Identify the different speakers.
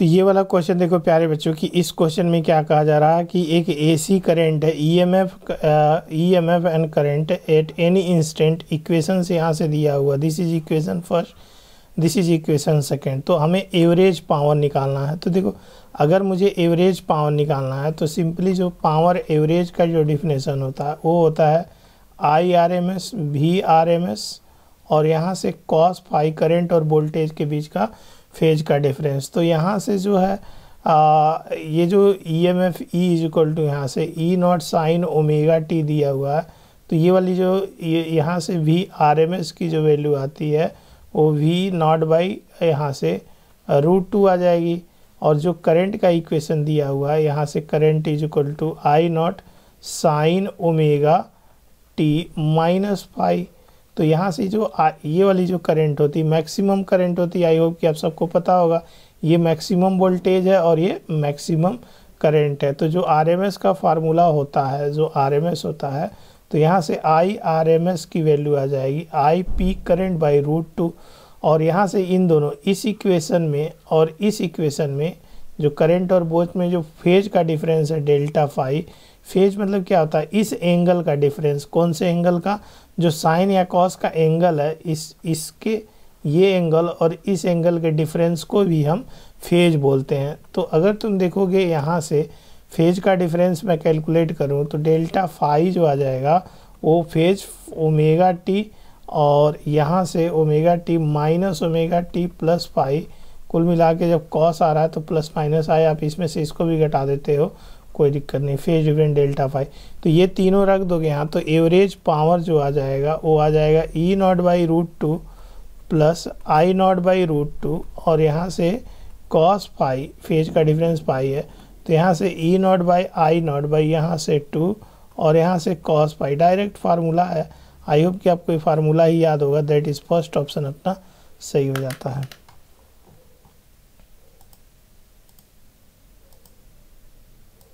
Speaker 1: तो ये वाला क्वेश्चन देखो प्यारे बच्चों कि इस क्वेश्चन में क्या कहा जा रहा है कि एक एसी करंट है EMF EMF and current at any instant equation से यहाँ से दिया हुआ this is equation first this is equation second तो हमें एवरेज पावर निकालना है तो देखो अगर मुझे एवरेज पावर निकालना है तो सिंपली जो पावर एवरेज का जो डिफिनेशन होता है वो होता है I R M S V R M S और यहाँ से कॉस फाई करेंट और वोल्टेज के बीच का फेज का डिफरेंस तो यहाँ से जो है आ, ये जो E M F E is equal to यहाँ से E naught sine omega T दिया हुआ है तो ये वाली जो ये यहाँ से वी आर एम एस की जो वैल्यू आती है वो वी नॉट बाई यहाँ से रूट टू आ जाएगी और जो करंट का इक्वेशन दिया हुआ है यहाँ से current is equal to I naught sine omega T minus five तो यहाँ से जो आ, ये वाली जो करंट होती है मैक्सिमम करंट होती है आई होप कि आप सबको पता होगा ये मैक्सिमम वोल्टेज है और ये मैक्सिमम करंट है तो जो आरएमएस का फार्मूला होता है जो आरएमएस होता है तो यहाँ से आई आर एम एस की वैल्यू आ जाएगी I P current by root two और यहाँ से इन दोनों इस इक्वेशन में और इस इक्वेशन में जो करंट और बोझ में जो फेज का डिफरेंस है डेल्टा फाइव फेज मतलब क्या होता है इस एंगल का डिफरेंस कौन से एंगल का जो साइन या कॉस का एंगल है इस इसके ये एंगल और इस एंगल के डिफरेंस को भी हम फेज बोलते हैं तो अगर तुम देखोगे यहाँ से फेज का डिफरेंस मैं कैलकुलेट करूँ तो डेल्टा फाई जो आ जाएगा वो फेज ओमेगा टी और यहाँ से omega T minus omega T plus phi कुल मिला के जब कॉस आ रहा है तो प्लस माइनस आए आप इसमें से इसको भी घटा देते हो कोई दिक्कत नहीं फेज डिफरेंट डेल्टा फाइव तो ये तीनों रख दोगे यहाँ तो एवरेज पावर जो आ जाएगा वो आ जाएगा E naught by root two plus I naught by root two और यहाँ से कॉस पाई फेज का डिफरेंस पाई है तो यहाँ से E naught by I naught by यहाँ से टू और यहाँ से कॉस पाई डायरेक्ट फार्मूला है आई होप कि आपको ये फार्मूला ही याद होगा दैट इज फर्स्ट ऑप्शन अपना सही हो जाता है